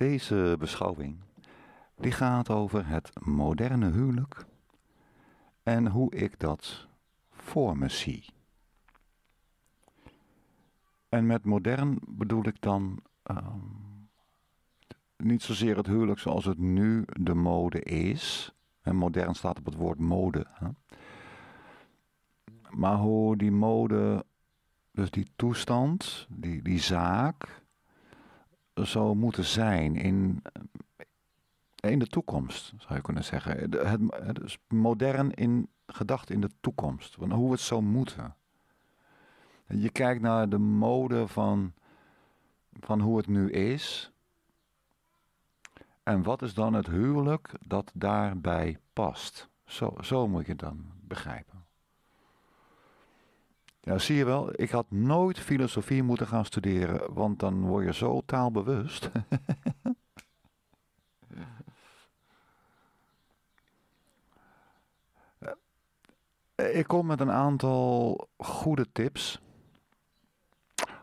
Deze beschouwing die gaat over het moderne huwelijk en hoe ik dat voor me zie. En met modern bedoel ik dan ehm, niet zozeer het huwelijk zoals het nu de mode is. En modern staat op het woord mode. Hè? Maar hoe die mode, dus die toestand, die, die zaak, zou moeten zijn in, eh, in de toekomst, zou je kunnen zeggen. Het, is modern in, gedacht in de toekomst, hoe het zou moeten. Je kijkt naar de mode van, van hoe het nu is. En wat is dan het huwelijk dat daarbij past? Zo, zo moet je het dan begrijpen. Nou, zie je wel, ik had nooit filosofie moeten gaan studeren, want dan word je zo taalbewust. ik kom met een aantal goede tips.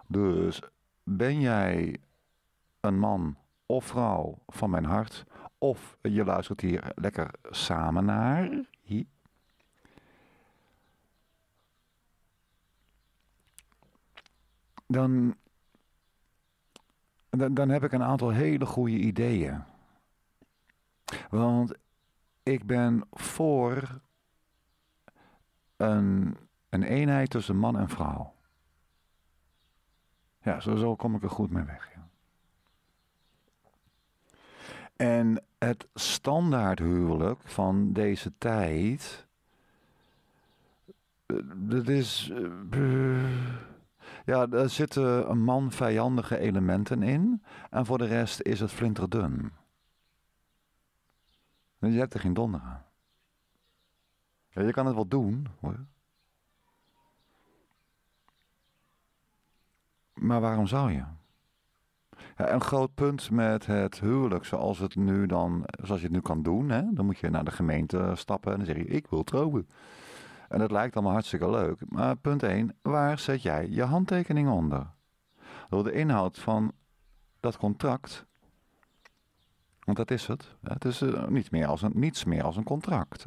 Dus ben jij een man of vrouw van mijn hart, of je luistert hier lekker samen naar. dan, dan, dan heb ik een aantal hele goede ideeën. Want ik ben voor een, een eenheid tussen man en vrouw. Ja, zo, kom ik er goed mee weg. Ja. En het standaard huwelijk van deze tijd. Eh, dat is. Eh, ja, daar zitten een man vijandige elementen in. En voor de rest is het flinterdun. je hebt er geen donder aan. Ja, je kan het wel doen, hoor. Maar waarom zou je? Ja, een groot punt met het huwelijk, zoals, het nu dan, zoals je het nu kan doen. Hè? Dan moet je naar de gemeente stappen en dan zeg je, ik wil trouwen. En het lijkt allemaal hartstikke leuk, maar punt 1, waar zet jij je handtekening onder? Door de inhoud van dat contract, want dat is het. Het is eh, niet meer als een, niets meer als een contract.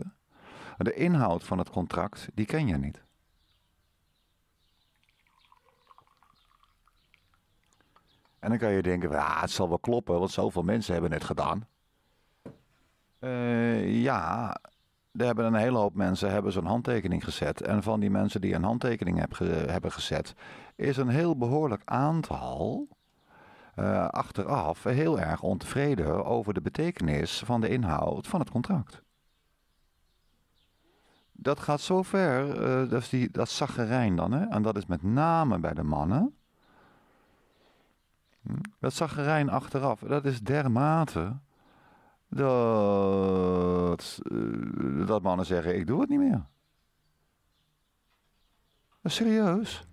De inhoud van het contract, die ken je niet. En dan kan je denken, ah, het zal wel kloppen, want zoveel mensen hebben het gedaan. Eh, ja, er hebben een hele hoop mensen hebben zo'n handtekening gezet. En van die mensen die een handtekening hebben gezet, is een heel behoorlijk aantal eh, achteraf heel erg ontevreden over de betekenis van de inhoud van het contract. Dat gaat zo ver, uh, is die, dat zaggerijn dan, hè? en dat is met name bij de mannen. Hm? Dat zaggerijn achteraf, dat is dermate dat, eh, dat mannen zeggen, ik doe het niet meer. Eh, serieus?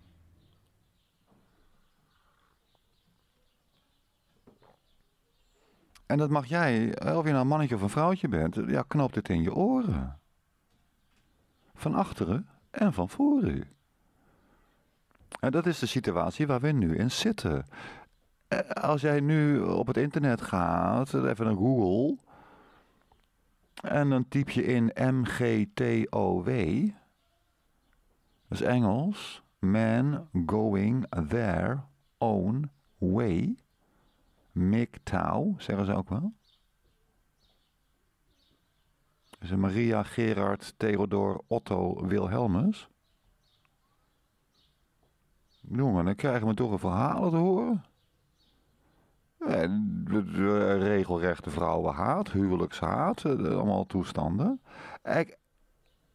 En dat mag jij, eh, of je nou een mannetje of een vrouwtje bent, ja, knap dit in je oren. Van achteren en van voren. En dat is de situatie waar we nu in zitten. Als jij nu op het internet gaat, even naar Google, en dan typ je in MGTOW. Dat is Engels. Man going their own way. MGTOW, zeggen ze ook wel. Dus Maria, Gerard, Theodor, Otto, Wilhelmus. Jongen, dan krijgen we toch een verhalen te horen. En eh, regelrechte vrouwenhaat, huwelijkshaat, eh, allemaal toestanden.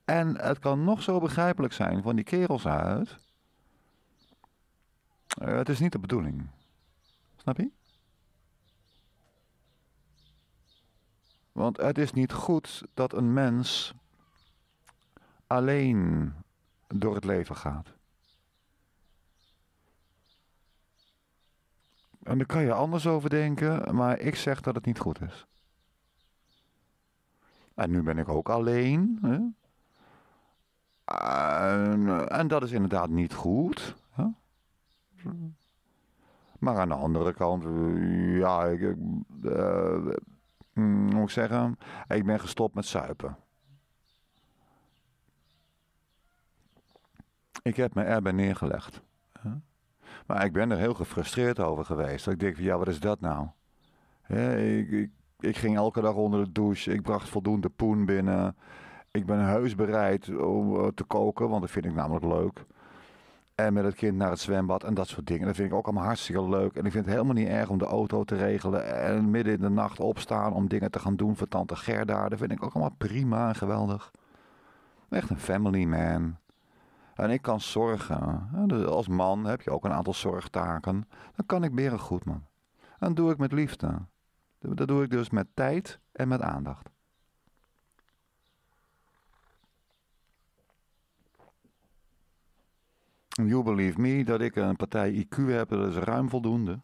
en het kan nog zo begrijpelijk zijn van die kerels uit. Eh, het is niet de bedoeling. Snap je? Want het is niet goed dat een mens alleen door het leven gaat. En daar kan je anders over denken, maar ik zeg dat het niet goed is. En nu ben ik ook alleen. Hè? En, eh, en, dat is inderdaad niet goed. Hè? Maar aan de andere kant, eh, ja, ik, ik eh, mm, moet ik zeggen, ik ben gestopt met suipen. Ik heb mijn erbij neergelegd. Maar ik ben er heel gefrustreerd over geweest. Dat ik denk van ja, wat is dat nou? ik, ik, ik, ging elke dag onder de douche. Ik bracht voldoende poen binnen. Ik ben heus bereid om eh, te koken, want dat vind ik namelijk leuk. En met het kind naar het zwembad en dat soort dingen. Dat vind ik ook allemaal hartstikke leuk. En ik vind het helemaal niet erg om de auto te regelen. En midden in de nacht opstaan om dingen te gaan doen voor tante Gerda. Dat vind ik ook allemaal prima en geweldig. Echt een family man. En ik kan zorgen. Dus als man heb je ook een aantal zorgtaken. Dan kan ik beren goed, man. En dat doe ik met liefde. Dat doe ik dus met tijd en met aandacht. You believe me dat ik een partij IQ heb, dat is ruim voldoende.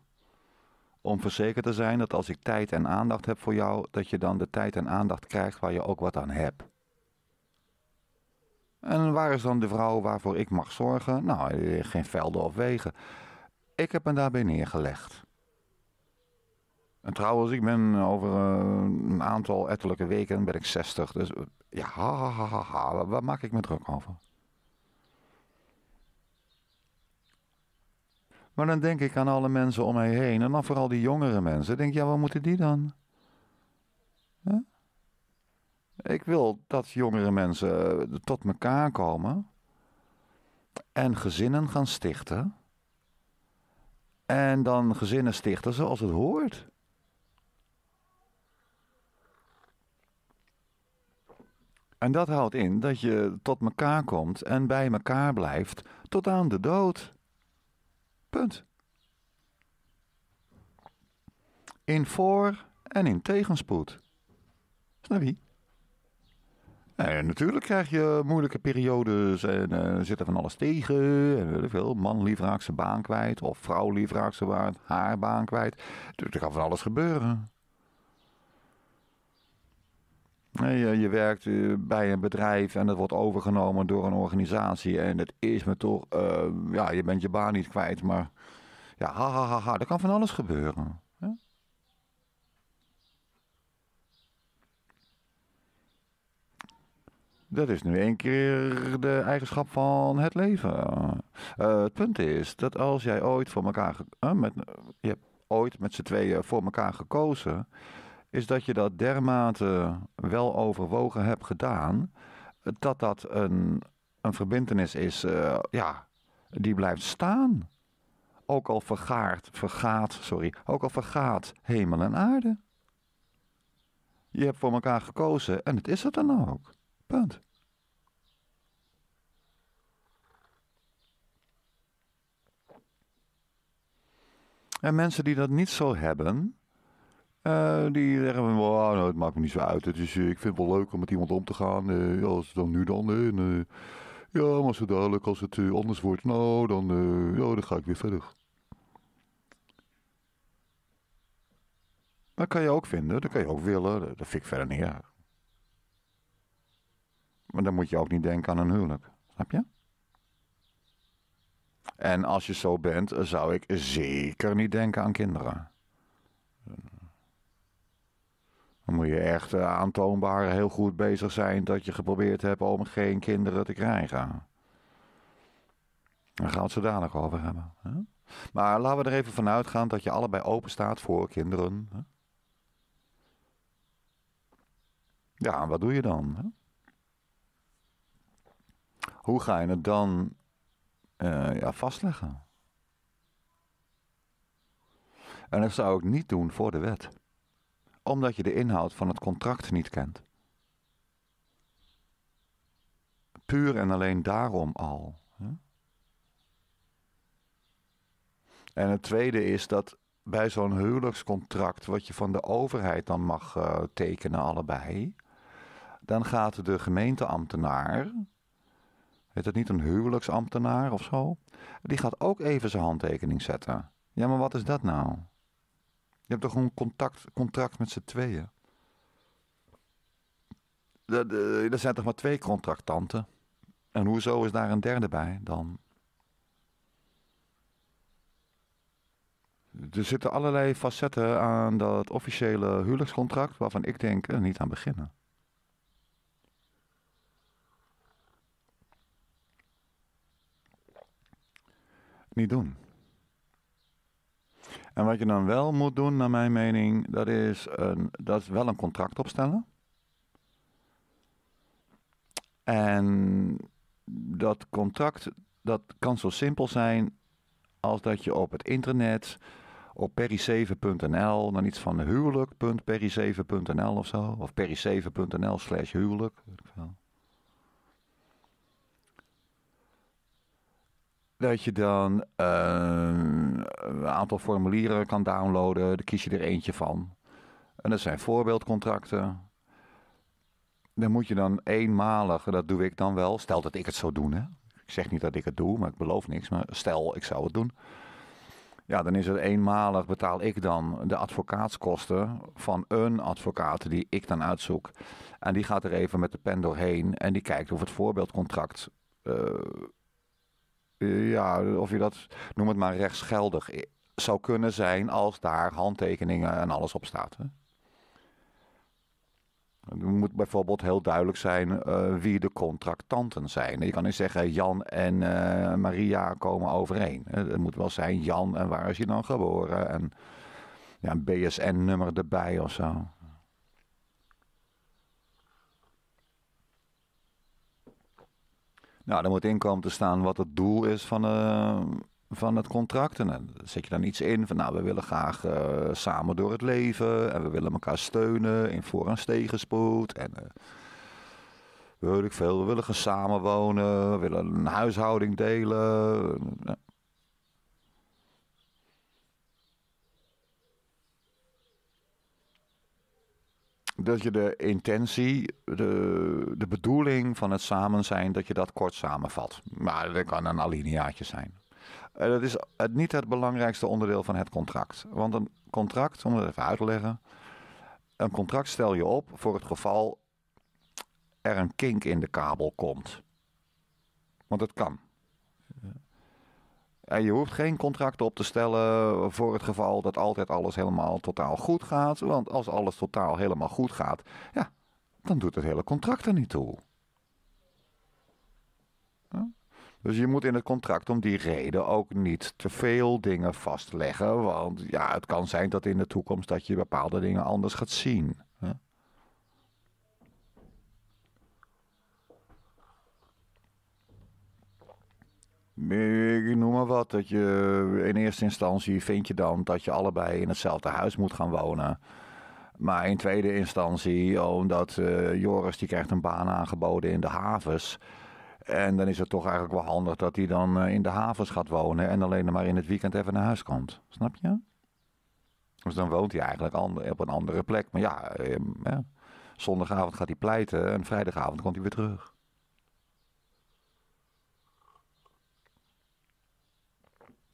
Om verzekerd te zijn dat als ik tijd en aandacht heb voor jou, dat je dan de tijd en aandacht krijgt waar je ook wat aan hebt. En waar is dan de vrouw waarvoor ik mag zorgen? Nou, geen velden of wegen. Ik heb me daarbij neergelegd. En trouwens, ik ben over eh, een aantal etterlijke weken ben ik 60. Dus ja, ha, ha, ha, ha, waar maak ik me druk over? Maar dan denk ik aan alle mensen om mij heen. En dan vooral die jongere mensen. Denk, ja, wat moeten die dan? Huh? Ik wil dat jongere mensen eh, tot elkaar komen en gezinnen gaan stichten. En dan gezinnen stichten zoals het hoort. En dat houdt in dat je tot elkaar komt en bij elkaar blijft tot aan de dood. Punt. In voor- en in tegenspoed. Snap wie? En nou natuurlijk krijg je moeilijke periodes en uh, zit er van alles tegen. En weet ik veel. Man liever raakt zijn baan kwijt, of vrouw liever raakt zijn haar baan kwijt. Er kan van alles gebeuren. Je, eh, je werkt eh, bij een bedrijf en dat wordt overgenomen door een organisatie. En het is me toch, ja, je bent je baan niet kwijt, maar ja, ha, ha, ha, ha, er kan van alles gebeuren. Dat is nu één keer de eigenschap van het leven. Eh, het punt is dat als jij ooit voor elkaar. Eh, met, je hebt ooit met z'n tweeën voor elkaar gekozen. Is dat je dat dermate wel overwogen hebt gedaan. Dat dat een, een verbindenis is. Eh, ja, die blijft staan. Ook al vergaart, vergaat, sorry. Ook al vergaat hemel en aarde. Je hebt voor elkaar gekozen en het is het dan ook. Punt. En mensen die dat niet zo hebben, eh, die zeggen van, nou, het maakt me niet zo uit. Het eh, ik vind het wel leuk om met iemand om te gaan. Eh, als het dan nu dan. ja, maar zo duidelijk als het anders wordt, nou, dan, ja, dan ga ik weer verder. Dat kan je ook vinden, dat kan je ook willen. Dat vind ik verder neer. Maar dan moet je ook niet denken aan een huwelijk. Snap je? En als je zo bent, zou ik zeker niet denken aan kinderen. Dan moet je echt eh, aantoonbaar heel goed bezig zijn dat je geprobeerd hebt om geen kinderen te krijgen. Daar gaan we het zo dadelijk over hebben. Maar laten we er even vanuit gaan dat je allebei open staat voor kinderen. Hè? Ja, wat doe je dan? Hoe ga je het dan eh, ja, vastleggen? En dat zou ik niet doen voor de wet, omdat je de inhoud van het contract niet kent. Puur en alleen daarom al. Hè? En het tweede is dat bij zo'n huwelijkscontract, wat je van de overheid dan mag eh, tekenen, allebei, dan gaat de gemeenteambtenaar heet het niet een huwelijksambtenaar of zo? Die gaat ook even zijn handtekening zetten. Ja, maar wat is dat nou? Je hebt toch een contact, contract met z'n tweeën? Er zijn toch maar twee contractanten? En hoezo is daar een derde bij dan? Er zitten allerlei facetten aan dat officiële huwelijkscontract waarvan ik denk, eh, niet aan beginnen. niet doen. En wat je dan wel moet doen, naar mijn mening, dat is, een, dat is wel een contract opstellen. En dat contract, dat kan zo simpel zijn als dat je op het internet, op peri 7nl dan iets van huwelijkperi 7nl of zo, of peri 7nl slash huwelijk, ik dat je dan ehm, een aantal formulieren kan downloaden. Daar kies je er eentje van. En dat zijn voorbeeldcontracten. Dan moet je dan eenmalig, dat doe ik dan wel, stel dat ik het zou doen. Hè? Ik zeg niet dat ik het doe, maar ik beloof niks. Maar stel, ik zou het doen. Ja, dan is het eenmalig betaal ik dan de advocaatskosten van een advocaat die ik dan uitzoek. En die gaat er even met de pen doorheen en die kijkt of het voorbeeldcontract eh, eh, ja, of je dat, noem het maar rechtsgeldig, eh, zou kunnen zijn als daar handtekeningen en alles op staat. Hè? Het moet bijvoorbeeld heel duidelijk zijn eh, wie de contractanten zijn. Je kan niet zeggen Jan en Maria komen overeen. Het moet wel zijn Jan en waar is je dan geboren en ja, een BSN-nummer erbij of zo. Nou, dan moet in komen te staan wat het doel is van, eh, van het contract. En dan zet je dan iets in van, nou, we willen graag eh, samen door het leven. En we willen elkaar steunen in voor- en tegenspoed. En uh, ik veel, we willen gaan samenwonen. We willen een huishouding delen. Nou, dat je de intentie, de, de bedoeling van het samen zijn, dat je dat kort samenvat. Maar dat kan een alineaatje zijn. Uh, dat is het, niet het belangrijkste onderdeel van het contract. Want een contract, om het even uit te leggen, een contract stel je op voor het geval er een kink in de kabel komt. Want dat kan. En je hoeft geen contract op te stellen voor het geval dat altijd alles helemaal totaal goed gaat. Want als alles totaal helemaal goed gaat, ja, dan doet het hele contract er niet toe. Dus je moet in het contract om die reden ook niet te veel dingen vastleggen. Want ja, het kan zijn dat in de toekomst dat je bepaalde dingen anders gaat zien. Ik noem maar wat, dat je in eerste instantie vind je dan dat je allebei in hetzelfde huis moet gaan wonen. Maar in tweede instantie, omdat eh, Joris die krijgt een baan aangeboden in de havens. En dan is het toch eigenlijk wel handig dat hij dan eh, in de havens gaat wonen en alleen maar in het weekend even naar huis komt. Snap je? Dus dan woont hij eigenlijk op een andere plek. Maar ja, eh, zondagavond gaat hij pleiten en vrijdagavond komt hij weer terug.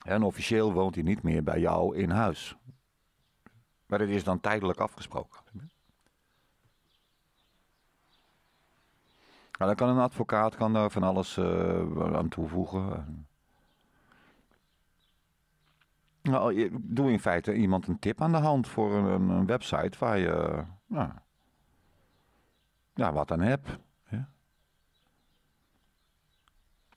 En officieel woont hij niet meer bij jou in huis. Maar het is dan tijdelijk afgesproken. Nou, dan kan een advocaat kan daar van alles eh, aan toevoegen. Nou, doe in feite iemand een tip aan de hand voor een, een website waar je eh, nou, ja, wat aan hebt.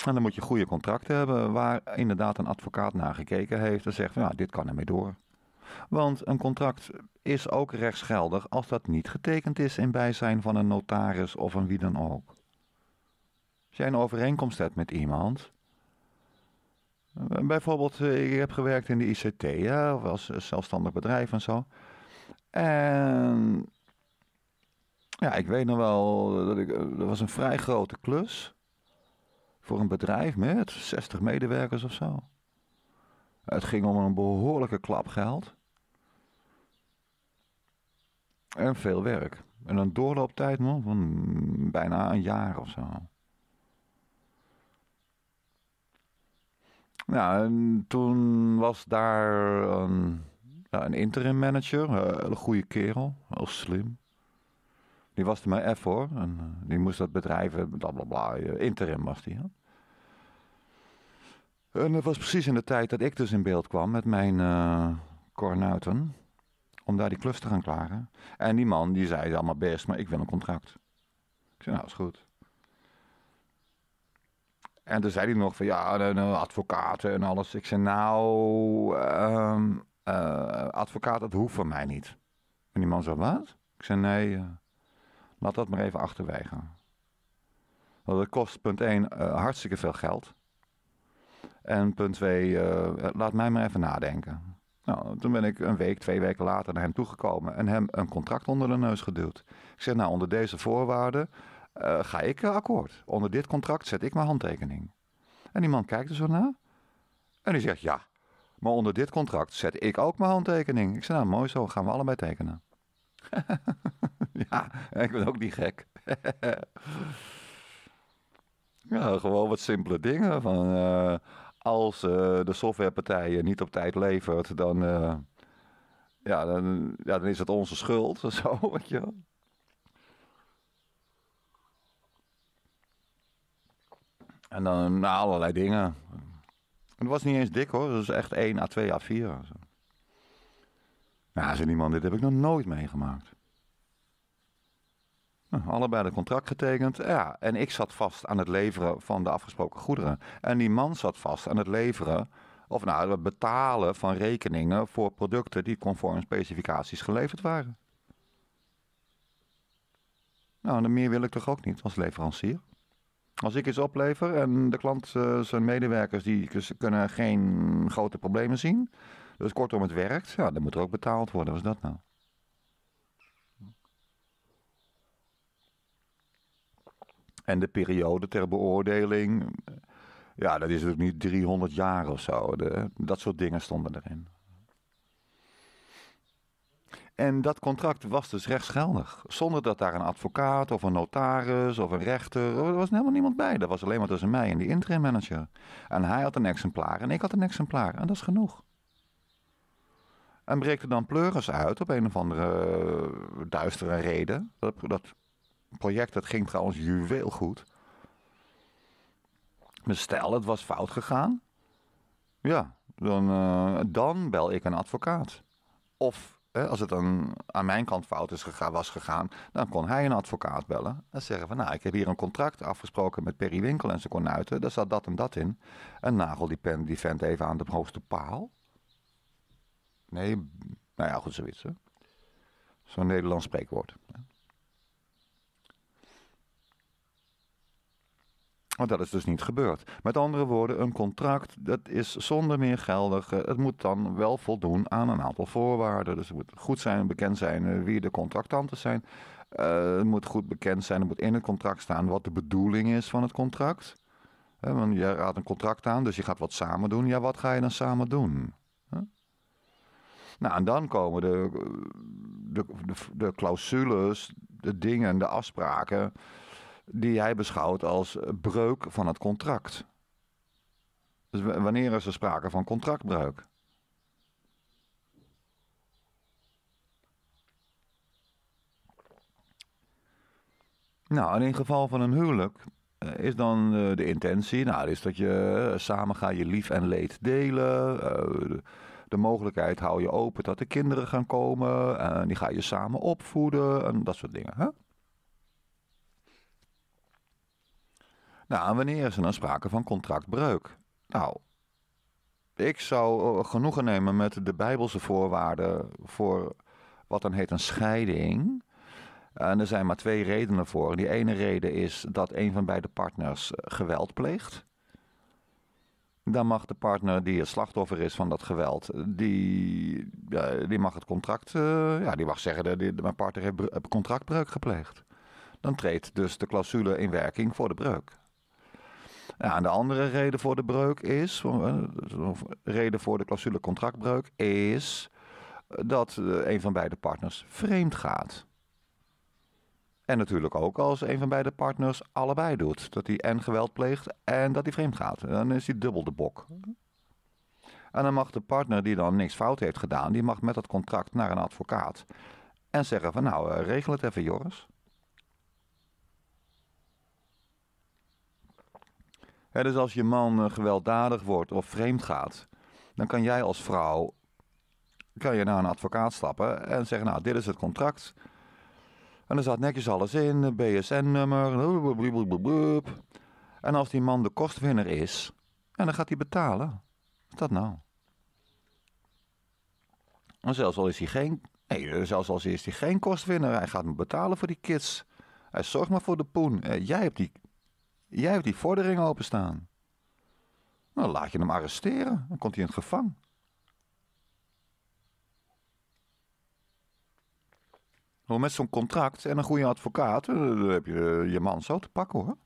En dan moet je goede contracten hebben waar inderdaad een advocaat naar gekeken heeft en zegt: Nou, dit kan ermee door. Want een contract is ook rechtsgeldig als dat niet getekend is in bijzijn van een notaris of een wie dan ook. Als jij een overeenkomst hebt met iemand. Bijvoorbeeld, ik eh, heb gewerkt in de ICT, ja, of als zelfstandig bedrijf en zo. En ja, ik weet nog wel, dat ik, eh, dat was een vrij grote klus. Voor een bedrijf met 60 medewerkers of zo. Het ging om een behoorlijke klap geld. En veel werk. En een doorlooptijd man, van bijna een jaar of zo. Nou, en toen was daar een, een interim manager, een hele goede kerel, heel slim. Die was er maar even voor. En eh, die moest dat bedrijven blablabla, bla, bla, eh, interim was die. En dat was precies in de tijd dat ik dus in beeld kwam met mijn uh, cornuiten. Om daar die klus te gaan klaren En die man die zei allemaal best, maar ik wil een contract. Ik zei, nou is goed. En toen zei hij nog van ja, advocaten en alles. Ik zei nou, ehm, advocaat dat hoeft van mij niet. En die man zei wat? Ik zei nee, Laat dat maar even achterwege. Want dat kost, punt 1, eh, hartstikke veel geld. En punt 2, eh, eh, laat mij maar even nadenken. Nou, toen ben ik een week, twee weken later naar hem toegekomen en hem een contract onder de neus geduwd. Ik zeg, nou, onder deze voorwaarden ga ik akkoord. Onder dit contract zet ik mijn handtekening. En die man kijkt er zo naar en die zegt, ja, maar onder dit contract zet ik ook mijn handtekening. Ik zeg, nou, mooi zo, gaan we allebei tekenen. ja, ik ben ook niet gek. ja, gewoon wat simpele dingen. Van, eh, als eh, de softwarepartijen niet op tijd levert, dan, eh, ja, dan, ja, dan is het onze schuld. Zo, weet je En dan nou, allerlei dingen. Het was niet eens dik hoor, het was echt 1 a 2 a 4. Zo. Ja, nou, zei die man, dit heb ik nog nooit meegemaakt. Nou, allebei de contract getekend. Ja, en ik zat vast aan het leveren van de afgesproken goederen. En die man zat vast aan het leveren, of nou, het betalen van rekeningen voor producten die conform specificaties geleverd waren. Nou, en meer wil ik toch ook niet als leverancier? Als ik iets oplever en de klant, eh, zijn medewerkers, die kunnen geen grote problemen zien, dus kortom, het werkt. Ja, dan moet er ook betaald worden. Wat is dat nou? En de periode ter beoordeling, ja, dat is natuurlijk niet 300 jaar of zo. dat soort dingen stonden erin. En dat contract was dus rechtsgeldig. Zonder dat daar een advocaat of een notaris of een rechter. Er was helemaal niemand bij. Dat was alleen maar tussen mij en de interim manager. En hij had een exemplaar en ik had een exemplaar. En dat is genoeg. En breekt dan pleuris uit op een of andere eh, duistere reden. Dat, dat project dat ging trouwens juweel goed. Maar stel, het was fout gegaan. Ja, dan, eh, dan bel ik een advocaat. Of als het een, aan mijn kant fout is gegaan, was gegaan, dan kon hij een advocaat bellen. En zeggen van, nou, ik heb hier een contract afgesproken met Perry Winkel en ze kon uiten. Daar zat dat en dat in. En nagel die pen die vent even aan de hoogste paal. Nee, nou ja, goed, zoiets. Zo'n Nederlands spreekwoord. Maar dat is dus niet gebeurd. Met andere woorden, een contract dat is zonder meer geldig. Eh, het moet dan wel voldoen aan een aantal voorwaarden. Dus het moet goed zijn, bekend zijn eh, wie de contractanten zijn. Eh, het moet goed bekend zijn, er moet in het contract staan wat de bedoeling is van het contract. want je raadt een contract aan, dus je gaat wat samen doen. Ja, wat ga je dan samen doen? Nou, en dan komen de, de, de, clausules, de dingen, de afspraken die hij beschouwt als breuk van het contract. Dus wanneer is er sprake van contractbreuk? Nou, in geval van een huwelijk eh, is dan eh, de intentie, nou, is dat je eh, samen ga je lief en leed delen de mogelijkheid hou je open dat de kinderen gaan komen. En die ga je samen opvoeden en dat soort dingen. Hè? Nou, en wanneer is er dan sprake van contractbreuk? Nou, ik zou eh, genoegen nemen met de Bijbelse voorwaarden voor wat dan heet een scheiding. En er zijn maar twee redenen voor. Die ene reden is dat een van beide partners eh, geweld pleegt dan mag de partner die het slachtoffer is van dat geweld, die, die mag het contract, eh, ja, die mag zeggen, dat die, mijn partner heeft eh, contractbreuk gepleegd. Dan treedt dus de clausule in werking voor de breuk. Ja, de andere reden voor de breuk is, eh, of reden voor de clausule contractbreuk is dat een van beide partners vreemd gaat. En natuurlijk ook als een van beide partners allebei doet. Dat hij en geweld pleegt en dat hij vreemd gaat. dan is hij dubbel de bok. En dan mag de partner die dan niks fout heeft gedaan, die mag met dat contract naar een advocaat. En zeggen van nou, eh, regel het even Joris. dus als je man eh, gewelddadig wordt of vreemd gaat, dan kan jij als vrouw kan je naar een advocaat stappen en zeggen nou, dit is het contract en er zat netjes alles in, eh, BSN-nummer. En als die man de kostwinner is, en dan gaat hij betalen. Wat dat nou? En zelfs al is hij geen, nee, eh, zelfs al is hij geen kostwinner, hij gaat me betalen voor die kids. Hij zorgt maar voor de poen. Eh, jij hebt die, jij hebt die vordering openstaan. Nou, dan laat je hem arresteren. Dan komt hij in het gevangen. Maar met zo'n contract en een goede advocaat, eh, dan heb je eh, je man zo te pakken hoor.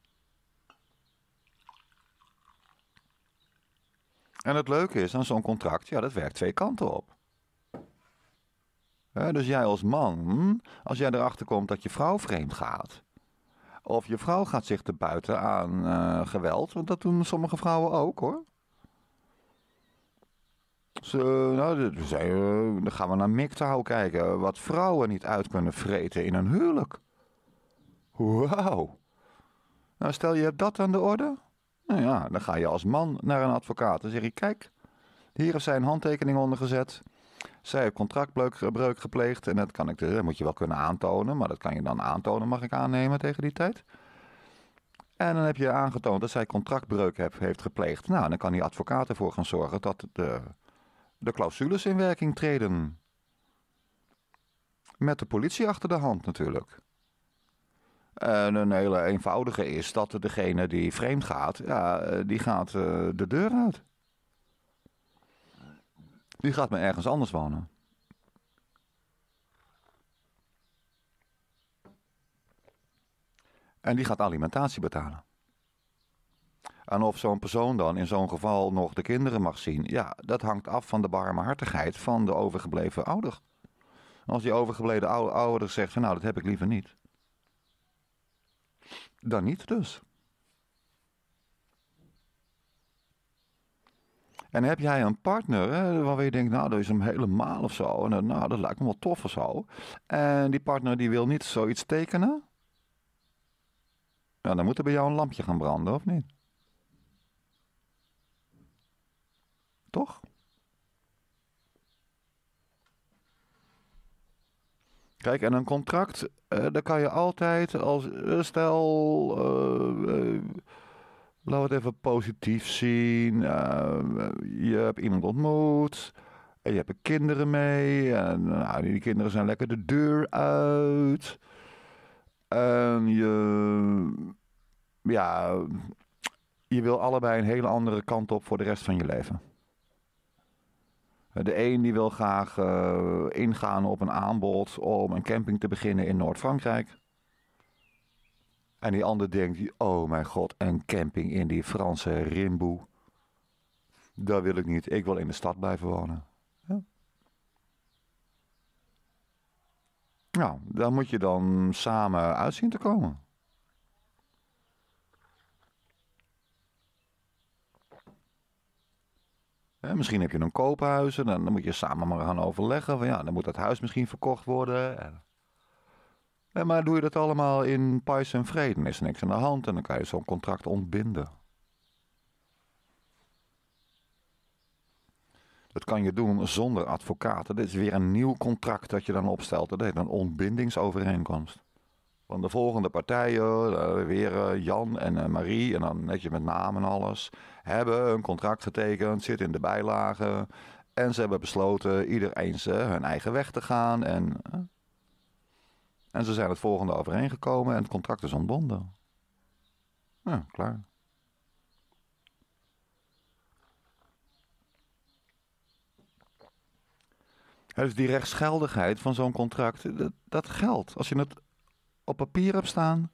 En het leuke is aan zo'n contract, ja, dat werkt twee kanten op. dus jij als man, hm, als jij erachter komt dat je vrouw vreemd gaat. Of je vrouw gaat zich te buiten aan eh, geweld, want dat doen sommige vrouwen ook hoor. Eh, nou, eh, dan gaan we naar MGTOW kijken. Wat vrouwen niet uit kunnen vreten in een huwelijk. Wauw. Nou, stel je hebt dat aan de orde. Nou ja, dan ga je als man naar een advocaat. en zeg je, kijk, hier is zijn handtekening ondergezet. Zij heeft contractbreuk gepleegd. En dat, kan ik, dus, dat moet je wel kunnen aantonen. Maar dat kan je dan aantonen, mag ik aannemen tegen die tijd. En dan heb je aangetoond dat zij contractbreuk heeft, heeft gepleegd. Nou, dan kan die advocaat ervoor gaan zorgen dat de de clausules in werking treden. Met de politie achter de hand natuurlijk. En een hele eenvoudige is dat degene die vreemd gaat, ja, eh, die gaat eh, de deur uit. Die gaat maar ergens anders wonen. En die gaat alimentatie betalen. En of zo'n persoon dan in zo'n geval nog de kinderen mag zien. Ja, dat hangt af van de barmhartigheid van de overgebleven ouder. Als die overgebleven ouder zegt van nou, dat heb ik liever niet. Dan niet dus. En heb jij een partner hè, waarvan je denkt, nou, dat is hem helemaal of zo. En eh, nou, dat lijkt me wel tof of zo. En die partner die wil niet zoiets tekenen. Nou, dan moet er bij jou een lampje gaan branden, of niet? Toch? Kijk, en een contract, eh, daar kan je altijd als eh, stel, uh, eh, laten we het even positief zien. je hebt iemand ontmoet en je hebt kinderen mee en nou, die kinderen zijn lekker de deur uit. En je, ja, je wil allebei een hele andere kant op voor de rest van je leven. De een die wil graag eh, ingaan op een aanbod om een camping te beginnen in Noord-Frankrijk. En die ander denkt, oh mijn god, een camping in die Franse rimboe. Dat wil ik niet. Ik wil in de stad blijven wonen. Nou, daar moet je dan samen uitzien te komen. misschien heb je een koophuis en dan, moet je samen maar gaan overleggen. Van, ja, dan moet dat huis misschien verkocht worden. En... maar doe je dat allemaal in pais en vrede, dan is er niks aan de hand en dan kan je zo'n contract ontbinden. Dat kan je doen zonder advocaten. Dit is weer een nieuw contract dat je dan opstelt. Dat heet een ontbindingsovereenkomst van de volgende partijen, eh, weer eh, Jan en eh, Marie, en dan netjes met naam en alles, hebben een contract getekend, zit in de bijlagen. En ze hebben besloten ieder eens hun eigen weg te gaan. En, en ze zijn het volgende overeengekomen en het contract is ontbonden. Ja, klaar. Dus die rechtsgeldigheid van zo'n contract, dat, dat geldt. Als je het op papier heb staan.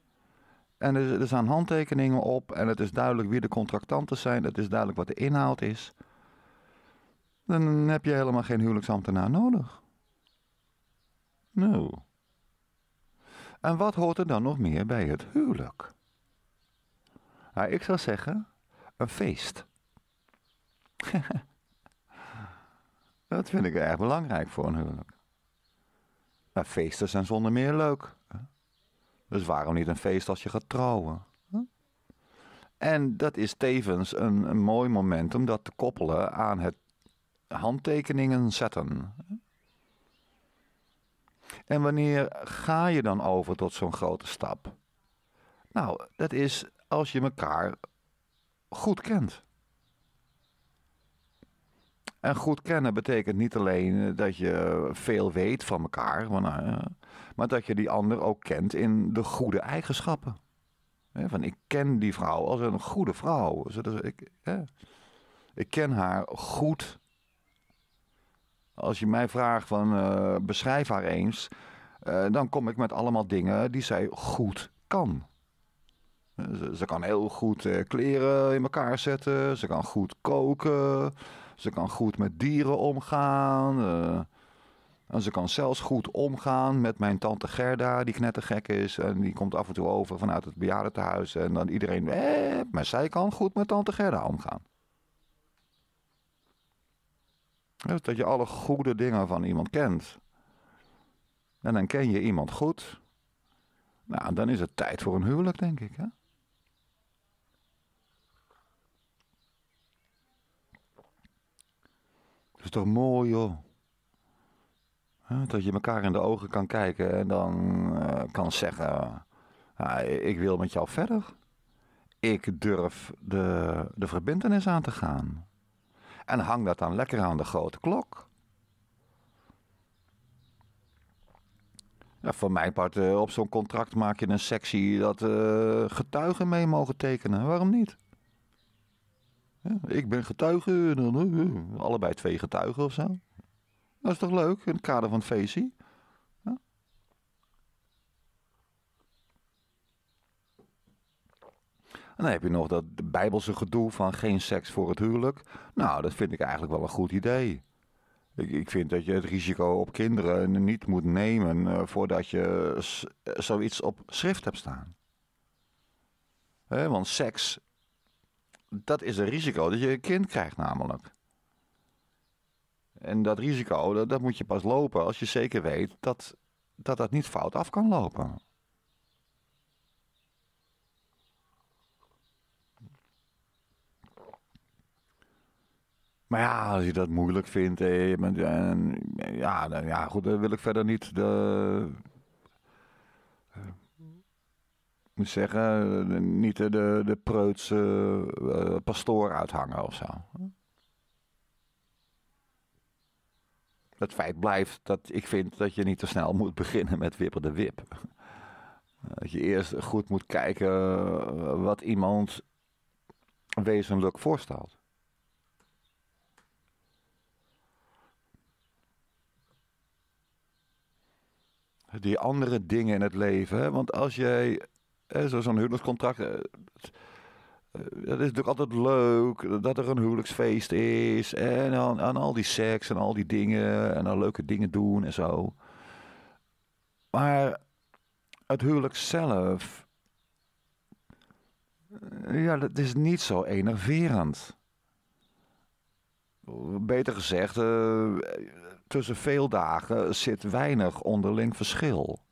En er, er staan handtekeningen op. En het is duidelijk wie de contractanten zijn. Het is duidelijk wat de inhoud is. Dan heb je helemaal geen huwelijksambtenaar nodig. Nou. En wat hoort er dan nog meer bij het huwelijk? Nou, ik zou zeggen, een feest. dat vind ik erg belangrijk voor een huwelijk. Maar feesten zijn zonder meer leuk. Dus waarom niet een feest als je gaat trouwen? En dat is tevens een, een mooi moment om dat te koppelen aan het handtekeningen zetten. En wanneer ga je dan over tot zo'n grote stap? Nou, dat is als je elkaar goed kent. En goed kennen betekent niet alleen dat je veel weet van elkaar, want, nou, maar dat je die ander ook kent in de goede eigenschappen. van ik ken die vrouw als een goede vrouw. Zodat ik, ik ken haar goed. Als je mij vraagt van eh, beschrijf haar eens, eh, dan kom ik met allemaal dingen die zij goed kan. Ze, ze kan heel goed eh, kleren in elkaar zetten, ze kan goed koken, ze kan goed met dieren omgaan. En ze kan zelfs goed omgaan met mijn tante Gerda, die knettergek is. En die komt af en toe over vanuit het bejaardentehuis. En dan iedereen, eh, maar zij kan goed met tante Gerda omgaan. Dus dat je alle goede dingen van iemand kent. En dan ken je iemand goed. Nou, dan is het tijd voor een huwelijk, denk ik. Hè? Dat is toch mooi, joh. Dat je elkaar in de ogen kan kijken en dan eh, kan zeggen: Ik wil met jou verder. Ik durf de, de verbindenis aan te gaan. En hang dat dan lekker aan de grote klok. Ja, voor mijn part, eh, op zo'n contract maak je een sectie dat eh, getuigen mee mogen tekenen. Waarom niet? ik ben getuige, allebei twee getuigen of zo. Dat is toch leuk, in het kader van het Ja? En dan heb je nog dat bijbelse gedoe van geen seks voor het huwelijk. Nou, dat vind ik eigenlijk wel een goed idee. Ik, ik vind dat je het risico op kinderen niet moet nemen eh, voordat je eh, zoiets op schrift hebt staan. want seks, dat is een risico dat je een kind krijgt namelijk. En dat risico, dat, dat moet je pas lopen als je zeker weet dat dat, dat niet fout af kan lopen. Maar ja, als je dat moeilijk vindt, en, ja, dan, ja, goed, wil ik verder niet de. Uh, moet zeggen, eh, niet de, de preutse eh, pastoor uithangen of zo. Het feit blijft dat ik vind dat je niet te snel moet beginnen met wippen de wip. Dat je eerst goed moet kijken eh, wat iemand wezenlijk voorstelt. Die andere dingen in het leven. Want als jij, zo'n huwelijkscontract, eh, het is natuurlijk altijd leuk dat er een huwelijksfeest is. En aan, aan al die seks en al die dingen. En dan leuke dingen doen en zo. Maar het huwelijk zelf. Eh, ja, dat is niet zo enerverend. Beter gezegd, eh, tussen veel dagen zit weinig onderling verschil.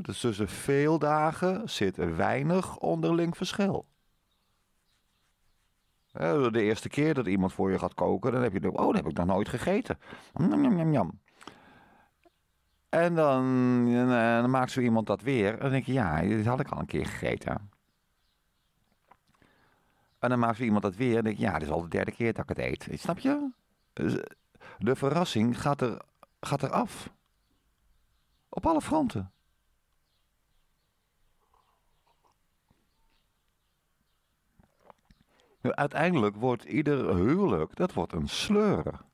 Dus tussen veel dagen zit weinig onderling verschil. De eerste keer dat iemand voor je gaat koken, dan heb je oh, dat heb ik nog nooit gegeten. Nam, nam, nam, en dan, eh, dan maakt zo iemand dat weer. En dan denk je, ja, dit had ik al een keer gegeten. En dan maakt zo iemand dat weer. En denk je, ja, dit is al de derde keer dat ik het eet. Snap je? Dus, eh, de verrassing gaat, er, gaat eraf. Op alle fronten. Uiteindelijk wordt ieder huwelijk, dat wordt een sleur.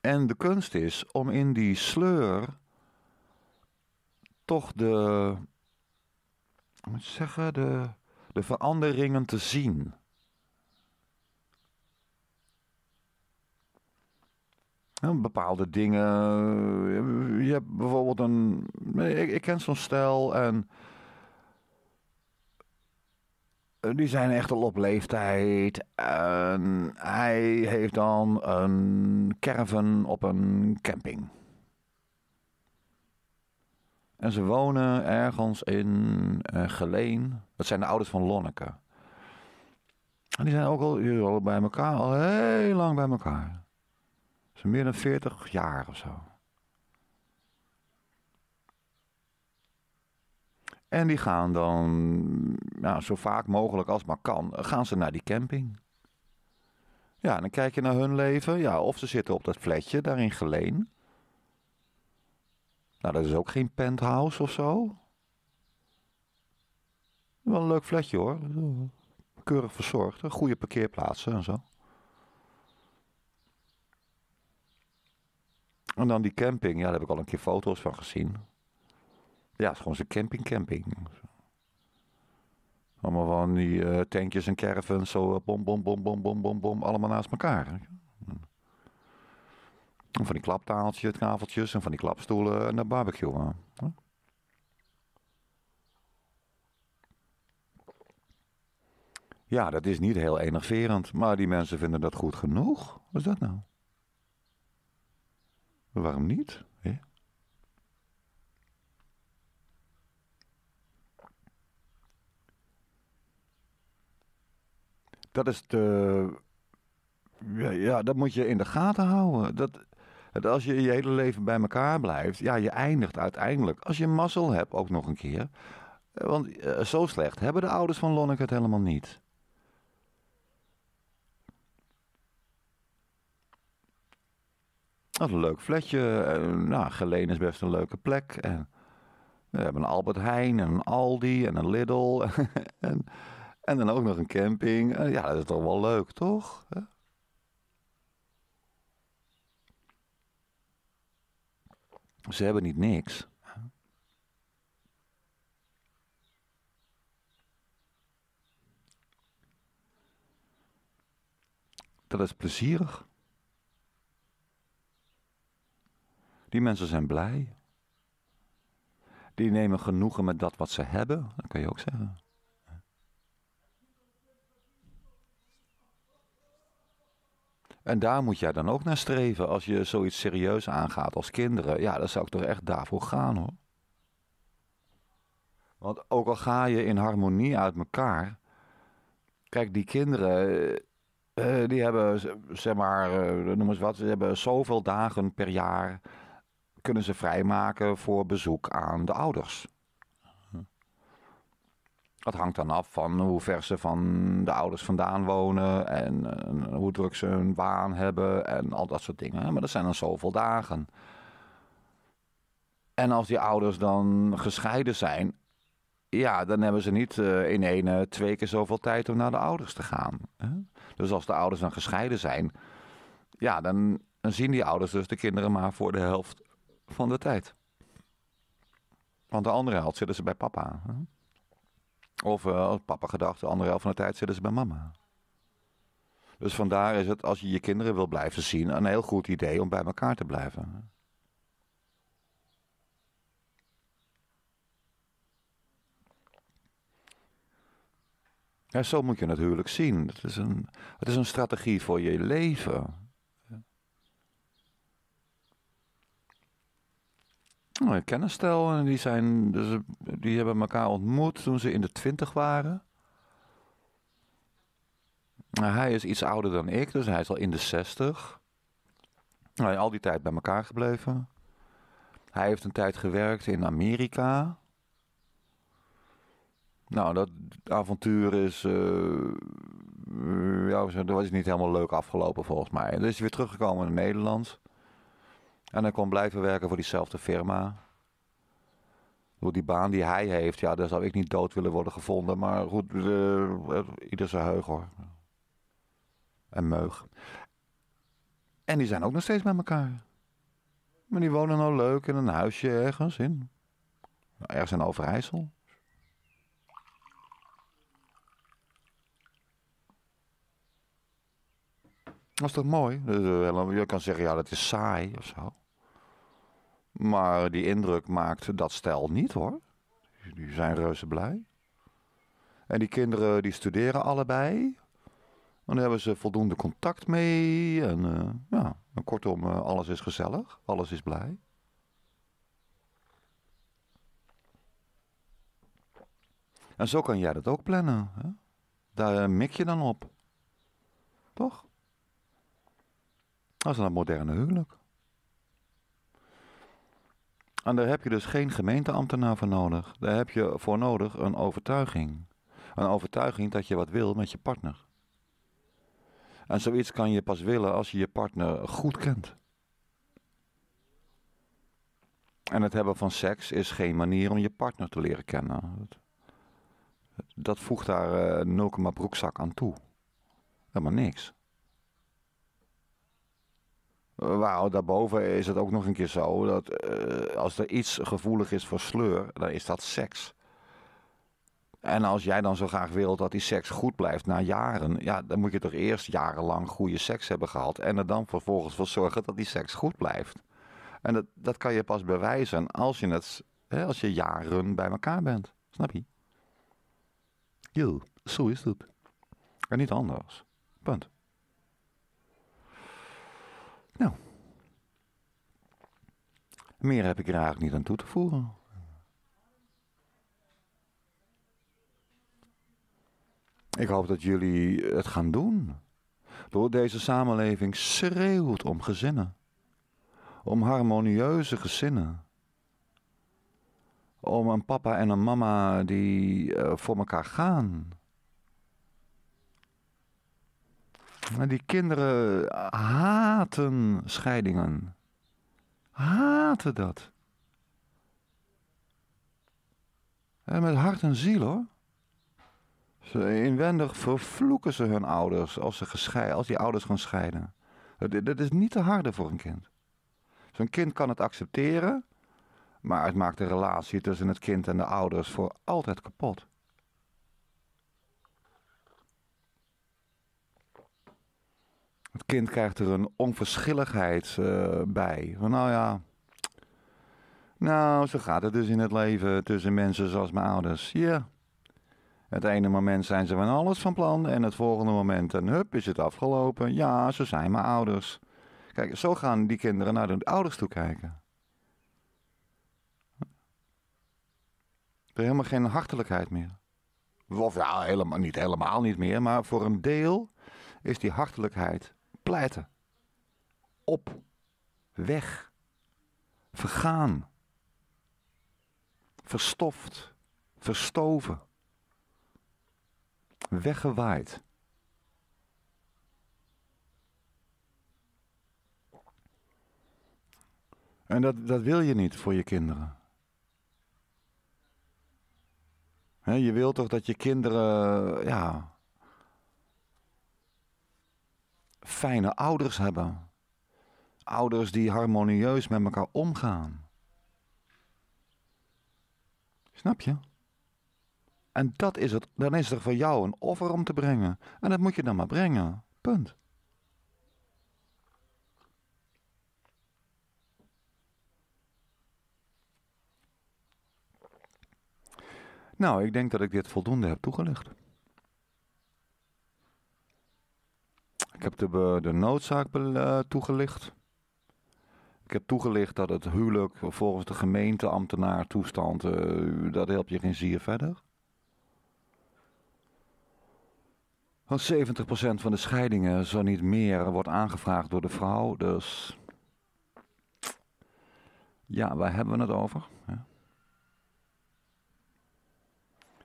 En de kunst is om in die sleur toch de, moet zeggen, de, de veranderingen te zien. bepaalde dingen. Je hebt bijvoorbeeld een. Ik, ik ken zo'n stijl en. Die zijn echt al op leeftijd. En hij heeft dan een caravan op een camping. En ze wonen ergens in eh, Geleen. Dat zijn de ouders van Lonneke. En die zijn ook al, al bij elkaar, al heel lang bij elkaar zijn meer dan 40 jaar of zo. En die gaan dan, nou, zo vaak mogelijk als maar kan, gaan ze naar die camping. Ja, en dan kijk je naar hun leven. Ja, of ze zitten op dat flatje daar in Geleen. Nou, dat is ook geen penthouse of zo. Wel een leuk flatje hoor. Keurig verzorgd. Goede parkeerplaatsen en zo. En dan die camping, ja, daar heb ik al een keer foto's van gezien. Ja, het is gewoon zo'n camping-camping. Allemaal van die uh, tentjes en caravans, zo eh, bom, bom, bom, bom, bom, bom, bom, allemaal naast elkaar. En van die klaptaaltjes, kaveltjes en van die klapstoelen en de barbecue. Hè? Ja, dat is niet heel enerverend, maar die mensen vinden dat goed genoeg. Wat is dat nou? Waarom niet? Hè? Dat is de. Ja, ja, dat moet je in de gaten houden. Dat, als je je hele leven bij elkaar blijft, ja, je eindigt uiteindelijk. Als je mazzel hebt, ook nog een keer. Eh, want eh, zo slecht hebben de ouders van Lonneke het helemaal niet. Dat is een leuk vletje, En, nou, Geleen is best een leuke plek. En we hebben een Albert Heijn en een Aldi en een Lidl. en, en dan ook nog een camping. ja, dat is toch wel leuk, toch? Ze hebben niet niks. Dat is plezierig. Die mensen zijn blij. Die nemen genoegen met dat wat ze hebben, dat kan je ook zeggen. En daar moet jij dan ook naar streven als je zoiets serieus aangaat als kinderen. Ja, dan zou ik toch echt daarvoor gaan hoor. Want ook al ga je in harmonie uit elkaar. Kijk, die kinderen. Eh, eh, die hebben, zeg maar, eh, noem eens wat, ze hebben zoveel dagen per jaar kunnen ze vrijmaken voor bezoek aan de ouders. Dat hangt dan af van hoe ver ze van de ouders vandaan wonen en, hoe druk ze hun baan hebben en al dat soort dingen. Maar dat zijn dan zoveel dagen. En als die ouders dan gescheiden zijn, ja, dan hebben ze niet eh, in één twee keer zoveel tijd om naar de ouders te gaan. Dus als de ouders dan gescheiden zijn, ja, dan zien die ouders dus de kinderen maar voor de helft van de tijd. Want de andere helft zitten ze bij papa. Of uh, papa gedacht, de andere helft van de tijd zitten ze bij mama. Dus vandaar is het, als je je kinderen wil blijven zien, een heel goed idee om bij elkaar te blijven. En zo moet je natuurlijk zien. Het is, een, het is een strategie voor je leven. Nou, en die, zijn, dus, die hebben elkaar ontmoet toen ze in de twintig waren. Nou, hij is iets ouder dan ik, dus hij is al in de zestig. Nou, al die tijd bij elkaar gebleven. Hij heeft een tijd gewerkt in Amerika. Nou, dat avontuur is. Eh, ja, dat was niet helemaal leuk afgelopen volgens mij. Dus is weer teruggekomen naar Nederland. En hij kon blijven werken voor diezelfde firma. Door die baan die hij heeft, ja, daar zou ik niet dood willen worden gevonden. Maar goed, uh, ieder zijn heug hoor. En meug. En die zijn ook nog steeds met elkaar. Maar die wonen nou leuk in een huisje ergens in. ergens in Overijssel. Dat is toch mooi? Je kan zeggen, ja, dat is saai of zo. Maar die indruk maakt dat stel niet hoor. Die zijn reuze blij. En die kinderen die studeren allebei. Dan hebben ze voldoende contact mee. En eh, ja, kortom, eh, alles is gezellig. Alles is blij. En zo kan jij dat ook plannen. Hè? Daar eh, mik je dan op. Toch? Dat is een moderne huwelijk. En daar heb je dus geen gemeenteambtenaar voor nodig. Daar heb je voor nodig een overtuiging. Een overtuiging dat je wat wil met je partner. En zoiets kan je pas willen als je je partner goed kent. En het hebben van seks is geen manier om je partner te leren kennen. Dat voegt daar uh, eh, nulke broekzak aan toe. Helemaal niks. Wauw, daarboven is het ook nog een keer zo dat eh, als er iets gevoelig is voor sleur, dan is dat seks. En als jij dan zo graag wilt dat die seks goed blijft na jaren, ja, dan moet je toch eerst jarenlang goede seks hebben gehad en er dan vervolgens voor zorgen dat die seks goed blijft. En dat, dat kan je pas bewijzen als je, net hè, als je jaren bij elkaar bent. Snap je? Jo, zo is het. En niet anders. Punt. Nou, meer heb ik er eigenlijk niet aan toe te voegen. Ik hoop dat jullie het gaan doen. Door deze samenleving schreeuwt om gezinnen. Om harmonieuze gezinnen. Om een papa en een mama die eh, voor elkaar gaan. Maar die kinderen eh, haten scheidingen. Haten dat. En met hart en ziel hoor. Ze inwendig vervloeken ze hun ouders als, ze gescheiden, als die ouders gaan scheiden. Dat, dat is niet te harde voor een kind. Zo'n kind kan het accepteren, maar het maakt de relatie tussen het kind en de ouders voor altijd kapot. Het kind krijgt er een onverschilligheid eh, bij. Van nou ja, nou zo gaat het dus in het leven tussen mensen zoals mijn ouders. Ja, het ene moment zijn ze van alles van plan en het volgende moment, en hup, is het afgelopen. Ja, ze zijn mijn ouders. Kijk, zo gaan die kinderen naar hun ouders toe kijken. Er is helemaal geen hartelijkheid meer. Of ja, helemaal, niet helemaal niet meer, maar voor een deel is die hartelijkheid pleiten. Op, weg, vergaan, verstoft, verstoven, weggewaaid. En dat, dat wil je niet voor je kinderen. He, je wilt toch dat je kinderen ja, fijne ouders hebben. Ouders die harmonieus met elkaar omgaan. Snap je? En dat is het, dan is er voor jou een offer om te brengen. En dat moet je dan maar brengen. Punt. Nou, ik denk dat ik dit voldoende heb toegelicht. Ik heb de, eh, de noodzaak eh, toegelicht. Ik heb toegelicht dat het huwelijk volgens de gemeenteambtenaar toestand, eh, dat helpt je geen zier verder. Want 70% van de scheidingen, zo niet meer, wordt aangevraagd door de vrouw. Dus ja, waar hebben we het over? Ja.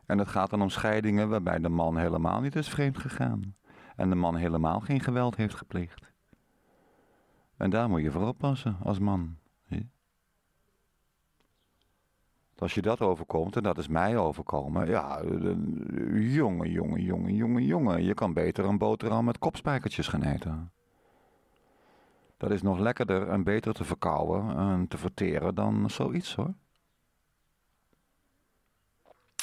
En het gaat dan om scheidingen waarbij de man helemaal niet is vreemd gegaan en de man helemaal geen geweld heeft gepleegd. En daar moet je voor oppassen als man. Als je dat overkomt, en dat is mij overkomen, ja, jongen, jongen, jongen, jongen, jongen, je kan beter een boterham met kopspijkertjes gaan eten. Dat is nog lekkerder en beter te verkouwen en te verteren dan zoiets hoor.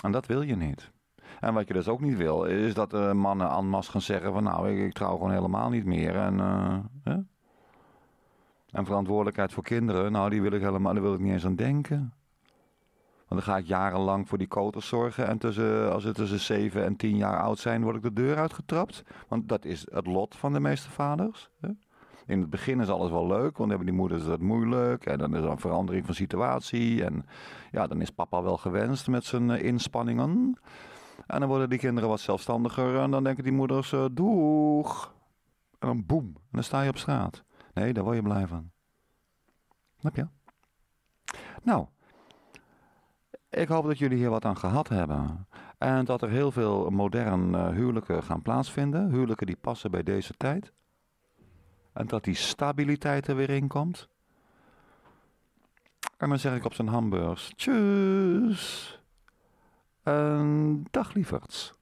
En dat wil je niet. En wat je dus ook niet wil, is dat uh, mannen aan mas gaan zeggen van nou, ik, trouw gewoon helemaal niet meer. En, eh, hè? en verantwoordelijkheid voor kinderen, nou die wil ik helemaal, daar wil ik niet eens aan denken. Want dan ga ik jarenlang voor die koters zorgen. En tussen, als ze tussen 7 en 10 jaar oud zijn, word ik de deur uitgetrapt. Want dat is het lot van de meeste vaders. Hè? In het begin is alles wel leuk, want dan hebben die moeders het moeilijk. En dan is er een verandering van situatie. En ja, dan is papa wel gewenst met zijn eh, inspanningen. En dan worden die kinderen wat zelfstandiger. En dan denken die moeders, eh, doeg. En dan boem. En dan sta je op straat. Nee, daar word je blij van. Snap je? Nou, ik hoop dat jullie hier wat aan gehad hebben. En dat er heel veel moderne eh, huwelijken gaan plaatsvinden. Huwelijken die passen bij deze tijd. En dat die stabiliteit er weer in komt. En dan zeg ik op zijn hamburgers. Tjus! en ehm, dag lieverds.